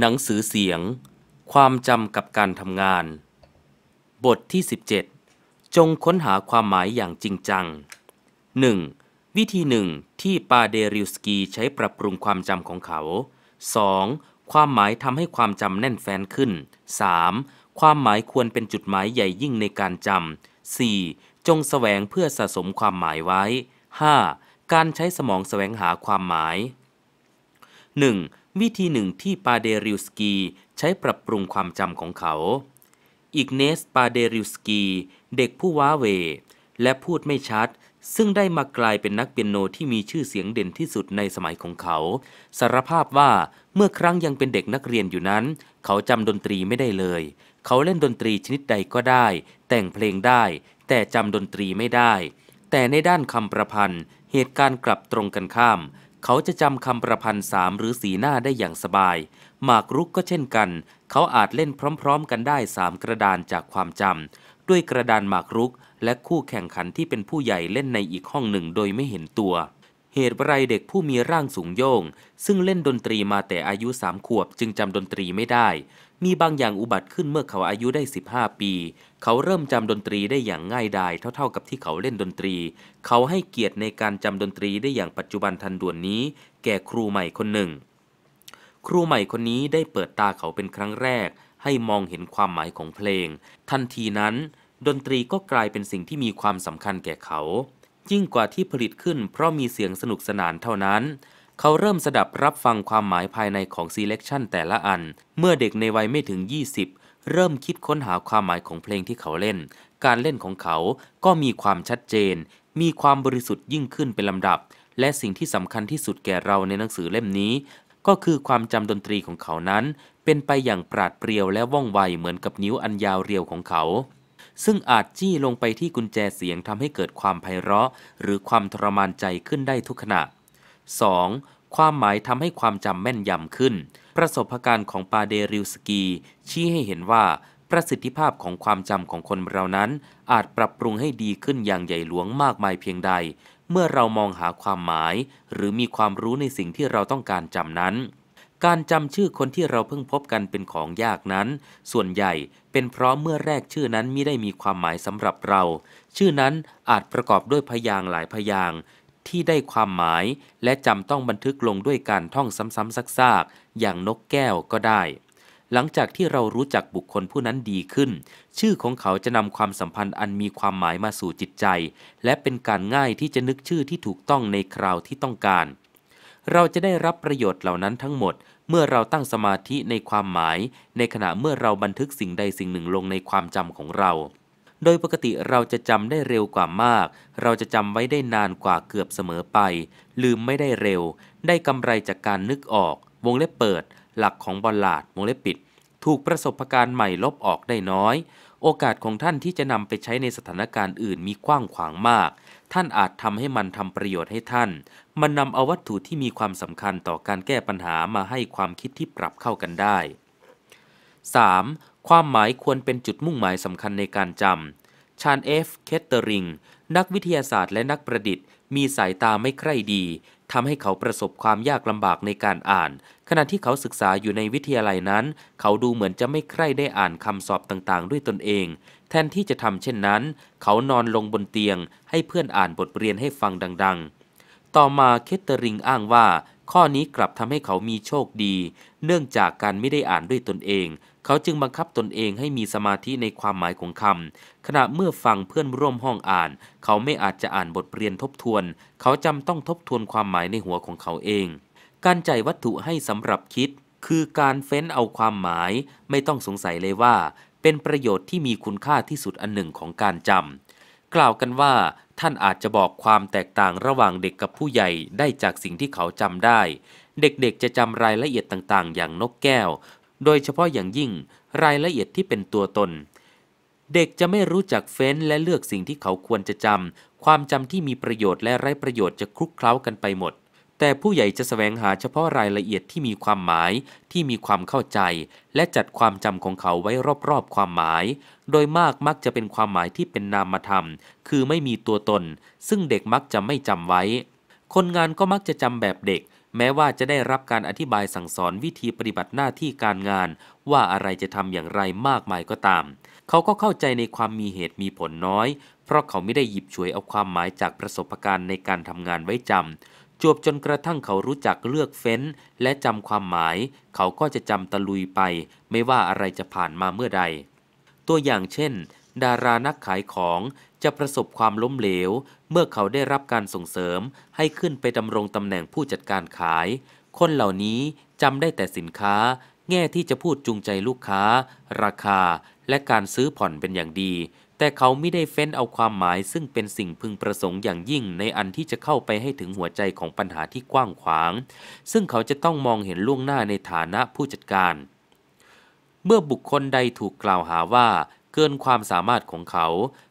หนังสือเสียง ความจำกับการทำงาน บทที่ 17 จงค้นหาความหมายอย่างจริงจัง 1. วิธีหนึ่งที่ปาเดริวสกีใช้ปรับปรุงความจำของเขา 2. ความหมายทำให้ความจำแน่นแฟ้นขึ้น 3. ความหมายควรเป็นจุดหมายใหญ่ยิ่งในการจำ 4. จงสแสวงเพื่อสะสมความหมายไว้ 5. การใช้สมองสแสวงหาความหมาย 1. วิธีหนึ่งที่ปาเดริวสกีใช้ปรับปรุงความจำของเขาอิกเนสปาเดริวสกีเด็กผู้ว้าเว และพูดไม่ชัด ซึ่งได้มากลายเป็นนักเปียโนที่มีชื่อเสียงเด่นที่สุดในสมัยของเขา สารภาพว่าเมื่อครั้งยังเป็นเด็กนักเรียนอยู่นั้น เขาจำดนตรีไม่ได้เลย เขาเล่นดนตรีชนิดใดก็ได้ แต่งเพลงได้ แต่จำดนตรีไม่ได้ แต่ในด้านคำประพันธ์ เหตุการณ์กลับตรงกันข้ามเขาจะจำคำประพันธ์สามหรือสีหน้าได้อย่างสบายหมากรุกก็เช่นกัน เขาอาจเล่นพร้อมๆกันได้สามกระดานจากความจำ ด้วยกระดานหมากรุกและคู่แข่งขันที่เป็นผู้ใหญ่เล่นในอีกห้องหนึ่งโดยไม่เห็นตัวเหตุไรเด็กผู้มีร่างสูงโยง ซึ่งเล่นดนตรีมาแต่อายุสามขวบจึงจำดนตรีไม่ได้ มีบางอย่างอุบัติขึ้นเมื่อเขาอายุได้ 15 ปี เขาเริ่มจำดนตรีได้อย่างง่ายดายเท่าๆ กับที่เขาเล่นดนตรี เขาให้เกียรติในการจำดนตรีได้อย่างปัจจุบันทันด่วนนี้แก่ครูใหม่คนหนึ่ง ครูใหม่คนนี้ได้เปิดตาเขาเป็นครั้งแรก ให้มองเห็นความหมายของเพลง ทันทีนั้น ดนตรีก็กลายเป็นสิ่งที่มีความสำคัญแก่เขายิ่งกว่าที่ผลิตขึ้นเพราะมีเสียงสนุกสนานเท่านั้น เขาเริ่มสดับรับฟังความหมายภายในของ selection แต่ละอัน เมื่อเด็กในวัยไม่ถึง 20 เริ่มคิดค้นหาความหมายของเพลงที่เขาเล่น การเล่นของเขาก็มีความชัดเจน มีความบริสุทธิ์ยิ่งขึ้นเป็นลำดับ และสิ่งที่สำคัญที่สุดแก่เราในหนังสือเล่มนี้ ก็คือความจำดนตรีของเขานั้น เป็นไปอย่างปราดเปรียวและว่องไวเหมือนกับนิ้วอันยาวเรียวของเขาซึ่งอาจจี้ลงไปที่กุญแจเสียงทำให้เกิดความไพเราะหรือความทรมานใจขึ้นได้ทุกขณะ 2. ความหมายทำให้ความจำแม่นยำขึ้น ประสบการณ์ของปาเดริวสกีชี้ให้เห็นว่า ประสิทธิภาพของความจำของคนเรานั้นอาจปรับปรุงให้ดีขึ้นอย่างใหญ่หลวงมากมายเพียงใด เมื่อเรามองหาความหมาย หรือมีความรู้ในสิ่งที่เราต้องการจำนั้นการจำชื่อคนที่เราเพิ่งพบกันเป็นของยากนั้น ส่วนใหญ่เป็นเพราะเมื่อแรกชื่อนั้นไม่ได้มีความหมายสำหรับเรา ชื่อนั้นอาจประกอบด้วยพยางหลายพยาง ที่ได้ความหมายและจำต้องบันทึกลงด้วยการท่องซ้ำๆซากๆ อย่างนกแก้วก็ได้ หลังจากที่เรารู้จักบุคคลผู้นั้นดีขึ้น ชื่อของเขาจะนำความสัมพันธ์อันมีความหมายมาสู่จิตใจ และเป็นการง่ายที่จะนึกชื่อที่ถูกต้องในคราวที่ต้องการเราจะได้รับประโยชน์เหล่านั้นทั้งหมด เมื่อเราตั้งสมาธิในความหมาย ในขณะเมื่อเราบันทึกสิ่งใดสิ่งหนึ่งลงในความจำของเรา โดยปกติเราจะจำได้เร็วกว่ามาก เราจะจำไว้ได้นานกว่าเกือบเสมอไป ลืมไม่ได้เร็ว ได้กำไรจากการนึกออก วงเล็บเปิด หลักของบอลลาดวงเล็บปิด ถูกประสบการณ์ใหม่ลบออกได้น้อยโอกาสของท่านที่จะนำไปใช้ในสถานการณ์อื่นมีกว้างขวางมาก ท่านอาจทำให้มันทำประโยชน์ให้ท่าน มันนำเอาวัตถุที่มีความสำคัญต่อการแก้ปัญหามาให้ความคิดที่ปรับเข้ากันได้ 3. ความหมายควรเป็นจุดมุ่งหมายสำคัญในการจำ ชานเอฟ เคตเตอริง นักวิทยาศาสตร์และนักประดิษฐ์มีสายตาไม่ใคร่ดีทำให้เขาประสบความยากลำบากในการอ่าน ขณะที่เขาศึกษาอยู่ในวิทยาลัยนั้น เขาดูเหมือนจะไม่ใคร่ได้อ่านคำสอบต่าง ๆ ด้วยตนเอง แทนที่จะทำเช่นนั้น เขานอนลงบนเตียง ให้เพื่อนอ่านบทเรียนให้ฟังดัง ๆ ต่อมาเคเตอริงอ้างว่า ข้อนี้กลับทำให้เขามีโชคดี เนื่องจากการไม่ได้อ่านด้วยตนเองเขาจึงบังคับตนเองให้มีสมาธิในความหมายของคำขณะเมื่อฟังเพื่อนร่วมห้องอ่าน เขาไม่อาจจะอ่านบทเรียนทบทวน เขาจำต้องทบทวนความหมายในหัวของเขาเอง การใจวัตถุให้สำหรับคิด คือการเฟ้นเอาความหมายไม่ต้องสงสัยเลยว่า เป็นประโยชน์ที่มีคุณค่าที่สุดอันหนึ่งของการจำ กล่าวกันว่าท่านอาจจะบอกความแตกต่างระหว่างเด็กกับผู้ใหญ่ได้จากสิ่งที่เขาจำได้ เด็กๆจะจำรายละเอียดต่างๆ อย่างนกแก้วโดยเฉพาะอย่างยิ่งรายละเอียดที่เป็นตัวตน เด็กจะไม่รู้จักเฟ้นและเลือกสิ่งที่เขาควรจะจำความจำที่มีประโยชน์และไร้ประโยชน์จะคลุกเคล้ากันไปหมด แต่ผู้ใหญ่จะสแสวงหาเฉพาะรายละเอียดที่มีความหมายที่มีความเข้าใจ และจัดความจำของเขาไว้รอบๆความหมาย โดยมากมักจะเป็นความหมายที่เป็นนามธรรม คือไม่มีตัวตน ซึ่งเด็กมักจะไม่จำไว้ คนงานก็มักจะจำแบบเด็กแม้ว่าจะได้รับการอธิบายสั่งสอนวิธีปฏิบัติหน้าที่การงาน ว่าอะไรจะทำอย่างไรมากมายก็ตาม เขาก็เข้าใจในความมีเหตุมีผลน้อย เพราะเขาไม่ได้หยิบฉวยเอาความหมายจากประสบการณ์ในการทำงานไว้จำจวบจนกระทั่งเขารู้จักเลือกเฟ้น และจำความหมาย เขาก็จะจำตะลุยไป ไม่ว่าอะไรจะผ่านมาเมื่อใด ตัวอย่างเช่น ดารานักขายของจะประสบความล้มเหลว เมื่อเขาได้รับการส่งเสริมให้ขึ้นไปดำรงตำแหน่งผู้จัดการขาย คนเหล่านี้จำได้แต่สินค้าแง่ที่จะพูดจูงใจลูกค้า ราคา และการซื้อผ่อนเป็นอย่างดี แต่เขาไม่ได้เฟ้นเอาความหมาย ซึ่งเป็นสิ่งพึงประสงค์อย่างยิ่งในอันที่จะเข้าไปให้ถึงหัวใจของปัญหาที่กว้างขวาง ซึ่งเขาจะต้องมองเห็นล่วงหน้าในฐานะผู้จัดการ เมื่อบุคคลใดถูกกล่าวหาว่าเกินความสามารถของเขา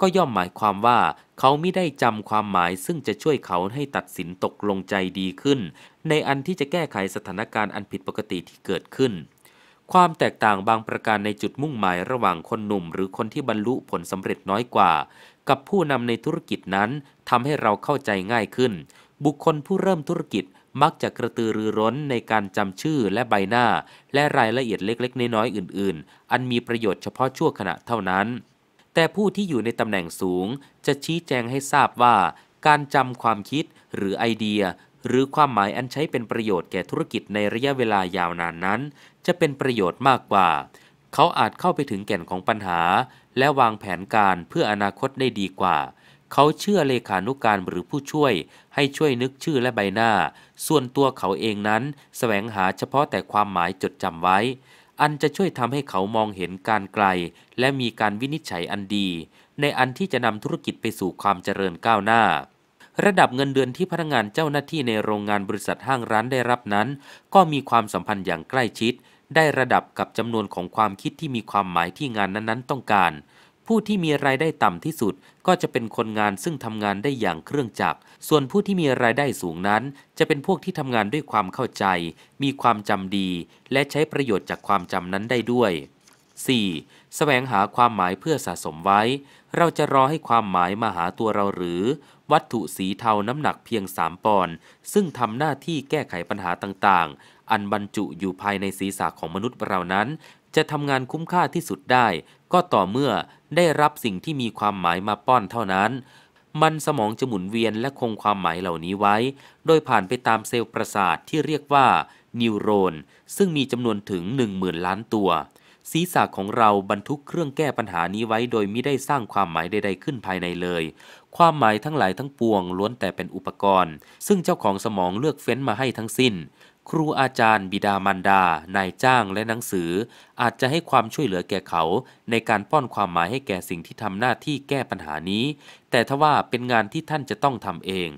ก็ย่อมหมายความว่า เขาไม่ได้จำความหมาย ซึ่งจะช่วยเขาให้ตัดสินตกลงใจดีขึ้น ในอันที่จะแก้ไขสถานการณ์อันผิดปกติที่เกิดขึ้น ความแตกต่างบางประการในจุดมุ่งหมายระหว่างคนหนุ่มหรือคนที่บรรลุผลสำเร็จน้อยกว่า กับผู้นำในธุรกิจนั้นทำให้เราเข้าใจง่ายขึ้น บุคคลผู้เริ่มธุรกิจมักจะกระตือรือร้นในการจำชื่อและใบหน้าและรายละเอียดเล็กๆ น้อยๆอื่นๆ อันมีประโยชน์เฉพาะชั่วขณะเท่านั้น แต่ผู้ที่อยู่ในตำแหน่งสูง จะชี้แจงให้ทราบว่า การจำความคิดหรือไอเดีย หรือความหมายอันใช้เป็นประโยชน์แก่ธุรกิจในระยะเวลายาวนานนั้น จะเป็นประโยชน์มากกว่า เขาอาจเข้าไปถึงแก่นของปัญหา และวางแผนการเพื่ออนาคตได้ดีกว่าเขาเชื่อเลขานุการหรือผู้ช่วยให้ช่วยนึกชื่อและใบหน้า ส่วนตัวเขาเองนั้นสแสวงหาเฉพาะแต่ความหมายจดจำไว้ อันจะช่วยทำให้เขามองเห็นการไกล และมีการวินิจฉัยอันดี ในอันที่จะนำธุรกิจไปสู่ความเจริญก้าวหน้า ระดับเงินเดือนที่พนักงานเจ้าหน้าที่ในโรงงานบริษัทห้างร้านได้รับนั้น ก็มีความสัมพันธ์อย่างใกล้ชิด ได้ระดับกับจำนวนของความคิดที่มีความหมายที่งานนั้น ๆต้องการผู้ที่มีรายได้ต่ำที่สุดก็จะเป็นคนงานซึ่งทำงานได้อย่างเครื่องจักร ส่วนผู้ที่มีรายได้สูงนั้นจะเป็นพวกที่ทำงานด้วยความเข้าใจ มีความจำดีและใช้ประโยชน์จากความจำนั้นได้ด้วย 4. แสวงหาความหมายเพื่อสะสมไว้ เราจะรอให้ความหมายมาหาตัวเราหรือ วัตถุสีเทาน้ำหนักเพียงสามปอนด์ซึ่งทำหน้าที่แก้ไขปัญหาต่างๆ อันบรรจุอยู่ภายในศีรษะของมนุษย์เรานั้น จะทำงานคุ้มค่าที่สุดได้ก็ต่อเมื่อได้รับสิ่งที่มีความหมายมาป้อนเท่านั้น มันสมองจะหมุนเวียนและคงความหมายเหล่านี้ไว้ โดยผ่านไปตามเซลล์ประสาทที่เรียกว่านิวโรน ซึ่งมีจำนวนถึง10,000ล้านตัวศีรษะของเราบรรทุกเครื่องแก้ปัญหานี้ไว้โดยไม่ได้สร้างความหมายใดๆขึ้นภายในเลย ความหมายทั้งหลายทั้งปวงล้วนแต่เป็นอุปกรณ์ ซึ่งเจ้าของสมองเลือกเฟ้นมาให้ทั้งสิ้นครูอาจารย์บิดามารดา นายจ้างและหนังสือ อาจจะให้ความช่วยเหลือแก่เขา ในการป้อนความหมายให้แก่สิ่งที่ทำหน้าที่แก้ปัญหานี้ แต่ทว่าเป็นงานที่ท่านจะต้องทำเอง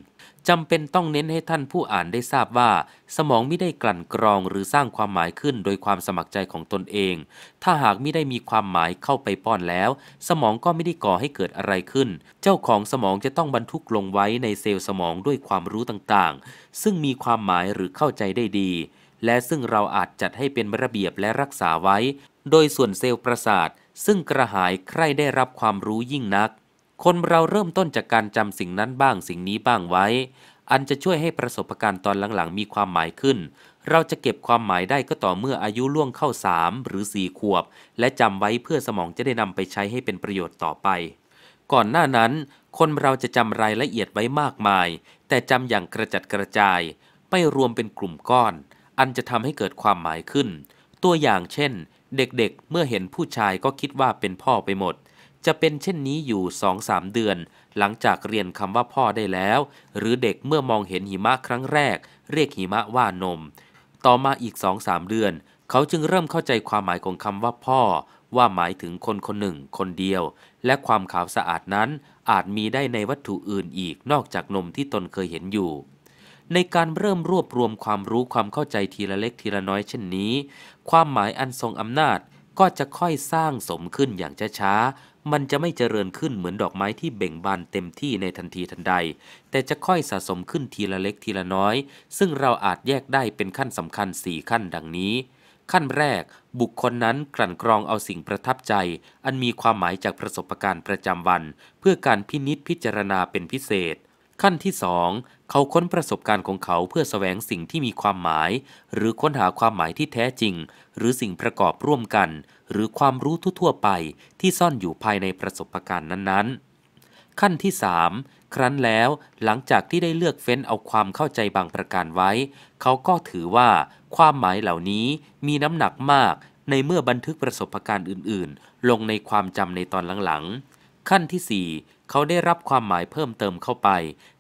จำเป็นต้องเน้นให้ท่านผู้อ่านได้ทราบว่า สมองไม่ได้กลั่นกรองหรือสร้างความหมายขึ้นโดยความสมัครใจของตนเอง ถ้าหากไม่ได้มีความหมายเข้าไปป้อนแล้ว สมองก็ไม่ได้ก่อให้เกิดอะไรขึ้น เจ้าของสมองจะต้องบรรทุกลงไว้ในเซลล์สมองด้วยความรู้ต่างๆ ซึ่งมีความหมายหรือเข้าใจได้ดี และซึ่งเราอาจจัดให้เป็นระเบียบและรักษาไว้ โดยส่วนเซลล์ประสาท ซึ่งกระหายใคร่ได้รับความรู้ยิ่งนักคนเราเริ่มต้นจากการจำสิ่งนั้นบ้างสิ่งนี้บ้างไว้ อันจะช่วยให้ประสบการณ์ตอนหลังๆ มีความหมายขึ้น เราจะเก็บความหมายได้ก็ต่อเมื่ออายุล่วงเข้า 3 หรือ4ขวบ และจำไว้เพื่อสมองจะได้นำไปใช้ให้เป็นประโยชน์ต่อไป ก่อนหน้านั้น คนเราจะจำรายละเอียดไว้มากมาย แต่จำอย่างกระจัดกระจาย ไม่รวมเป็นกลุ่มก้อน อันจะทำให้เกิดความหมายขึ้น ตัวอย่างเช่น เด็กๆเเมื่อเห็นผู้ชายก็คิดว่าเป็นพ่อไปหมดจะเป็นเช่นนี้อยู่สองสามเดือน หลังจากเรียนคำว่าพ่อได้แล้ว หรือเด็กเมื่อมองเห็นหิมะครั้งแรก เรียกหิมะว่านม ต่อมาอีกสองสามเดือน เขาจึงเริ่มเข้าใจความหมายของคำว่าพ่อ ว่าหมายถึงคนคนหนึ่ง คนเดียว และความขาวสะอาดนั้น อาจมีได้ในวัตถุอื่นอีกนอกจากนมที่ตนเคยเห็นอยู่ ในการเริ่มรวบรวมความรู้ความเข้าใจทีละเล็กทีละน้อยเช่นนี้ ความหมายอันทรงอำนาจก็จะค่อยสร้างสมขึ้นอย่างช้าๆ มันจะไม่เจริญขึ้นเหมือนดอกไม้ที่เบ่งบานเต็มที่ในทันทีทันใด แต่จะค่อยสะสมขึ้นทีละเล็กทีละน้อย ซึ่งเราอาจแยกได้เป็นขั้นสำคัญ 4 ขั้นดังนี้ ขั้นแรก บุคคลนั้นกลั่นกรองเอาสิ่งประทับใจ อันมีความหมายจากประสบการณ์ประจำวัน เพื่อการพินิษพิจารณาเป็นพิเศษขั้นที่สองเขาค้นประสบการณ์ของเขาเพื่อสแสวงสิ่งที่มีความหมาย หรือค้นหาความหมายที่แท้จริง หรือสิ่งประกอบร่วมกัน หรือความรู้ทั่วๆไปที่ซ่อนอยู่ภายในประสบการณ์นั้นๆ ขั้นที่ 3 ครั้นแล้วหลังจากที่ได้เลือกเฟ้นเอาความเข้าใจบางประการไว้ เขาก็ถือว่าความหมายเหล่านี้มีน้ำหนักมากในเมื่อบันทึกประสบการณ์อื่นๆ ลงในความจำในตอนหลังๆขั้นที่ 4 เขาได้รับความหมายเพิ่มเติมเข้าไป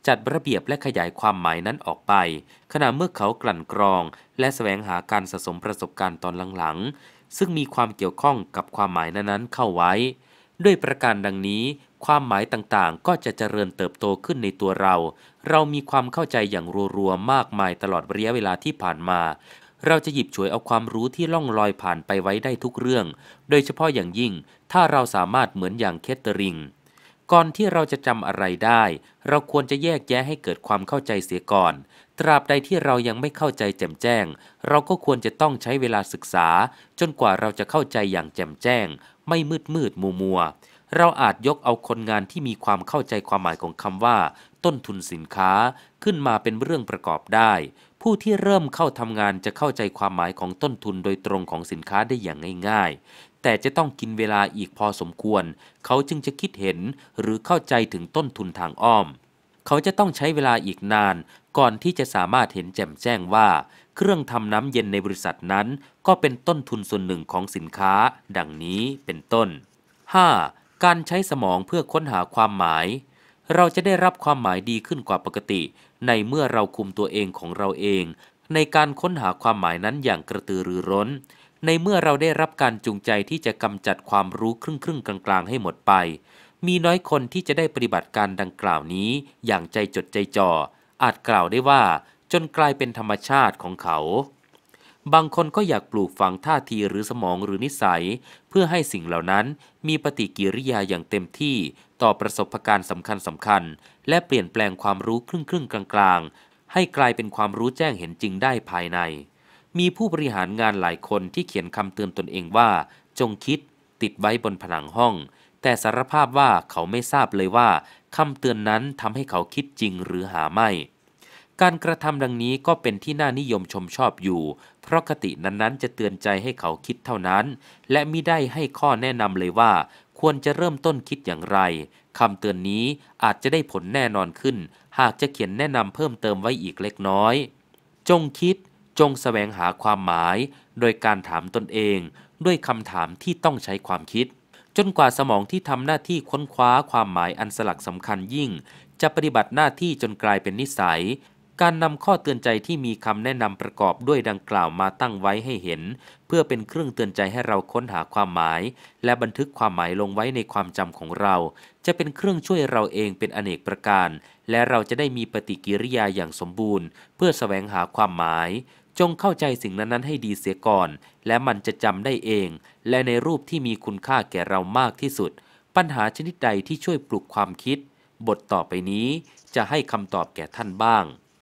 จัดระเบียบและขยายความหมายนั้นออกไป ขณะเมื่อเขากลั่นกรองและแสวงหาการสะสมประสบการณ์ตอนหลังๆ ซึ่งมีความเกี่ยวข้องกับความหมายนั้นๆเข้าไว้ ด้วยประการดังนี้ ความหมายต่างๆ ก็จะเจริญเติบโตขึ้นในตัวเรา เรามีความเข้าใจอย่างรัวๆ มากมายตลอดระยะเวลาที่ผ่านมาเราจะหยิบฉวยเอาความรู้ที่ล่องลอยผ่านไปไว้ได้ทุกเรื่อง โดยเฉพาะอย่างยิ่ง ถ้าเราสามารถเหมือนอย่างเคเตอริง ก่อนที่เราจะจำอะไรได้ เราควรจะแยกแยะให้เกิดความเข้าใจเสียก่อน ตราบใดที่เรายังไม่เข้าใจแจ่มแจ้ง เราก็ควรจะต้องใช้เวลาศึกษา จนกว่าเราจะเข้าใจอย่างแจ่มแจ้ง ไม่มืดมืดมัวมัว เราอาจยกเอาคนงานที่มีความเข้าใจความหมายของคำว่า ต้นทุนสินค้าขึ้นมาเป็นเรื่องประกอบได้ผู้ที่เริ่มเข้าทำงานจะเข้าใจความหมายของต้นทุนโดยตรงของสินค้าได้อย่างง่ายๆ แต่จะต้องกินเวลาอีกพอสมควร เขาจึงจะคิดเห็นหรือเข้าใจถึงต้นทุนทางอ้อม เขาจะต้องใช้เวลาอีกนานก่อนที่จะสามารถเห็นแจ่มแจ้งว่า เครื่องทำน้ำเย็นในบริษัทนั้น ก็เป็นต้นทุนส่วนหนึ่งของสินค้า ดังนี้เป็นต้น 5. การใช้สมองเพื่อค้นหาความหมาย เราจะได้รับความหมายดีขึ้นกว่าปกติในเมื่อเราคุมตัวเองของเราเองในการค้นหาความหมายนั้นอย่างกระตือรือร้น ในเมื่อเราได้รับการจูงใจที่จะกำจัดความรู้ครึ่งครึ่งกลาง ๆ ให้หมดไป มีน้อยคนที่จะได้ปฏิบัติการดังกล่าวนี้อย่างใจจดใจจ่อ อาจกล่าวได้ว่าจนกลายเป็นธรรมชาติของเขา บางคนก็อยากปลูกฝังท่าทีหรือสมองหรือนิสัย เพื่อให้สิ่งเหล่านั้นมีปฏิกิริยาอย่างเต็มที่ต่อประสบการณ์สำคัญสำคัญ และเปลี่ยนแปลงความรู้ครึ่งครึ่งกลางๆ ให้กลายเป็นความรู้แจ้งเห็นจริงได้ภายใน มีผู้บริหารงานหลายคนที่เขียนคำเตือนตนเองว่า จงคิด ติดไว้บนผนังห้อง แต่สารภาพว่าเขาไม่ทราบเลยว่าคำเตือนนั้นทำให้เขาคิดจริงหรือหาไม่ การกระทำดังนี้ก็เป็นที่น่านิยมชมชอบอยู่ เพราะคตินั้นๆ จะเตือนใจให้เขาคิดเท่านั้น และมิได้ให้ข้อแนะนำเลยว่าควรจะเริ่มต้นคิดอย่างไร คำเตือนนี้อาจจะได้ผลแน่นอนขึ้น หากจะเขียนแนะนำเพิ่มเติมไว้อีกเล็กน้อย จงคิด จงสแสวงหาความหมาย โดยการถามตนเอง ด้วยคำถามที่ต้องใช้ความคิด จนกว่าสมองที่ทำหน้าที่ค้นคว้าความหมายอันสลักสำคัญยิ่ง จะปฏิบัติหน้าที่จนกลายเป็นนิสัยการนำข้อเตือนใจที่มีคำแนะนำประกอบด้วยดังกล่าวมาตั้งไว้ให้เห็น เพื่อเป็นเครื่องเตือนใจให้เราค้นหาความหมาย และบันทึกความหมายลงไว้ในความจำของเรา จะเป็นเครื่องช่วยเราเองเป็นอเนกประการ และเราจะได้มีปฏิกิริยาอย่างสมบูรณ์ เพื่อสแสวงหาความหมาย จงเข้าใจสิ่งนั้นๆให้ดีเสียก่อน และมันจะจำได้เอง และในรูปที่มีคุณค่าแก่เรามากที่สุด ปัญหาชนิดใดที่ช่วยปลุกความคิด บทต่อไปนี้จะให้คำตอบแก่ท่านบ้าง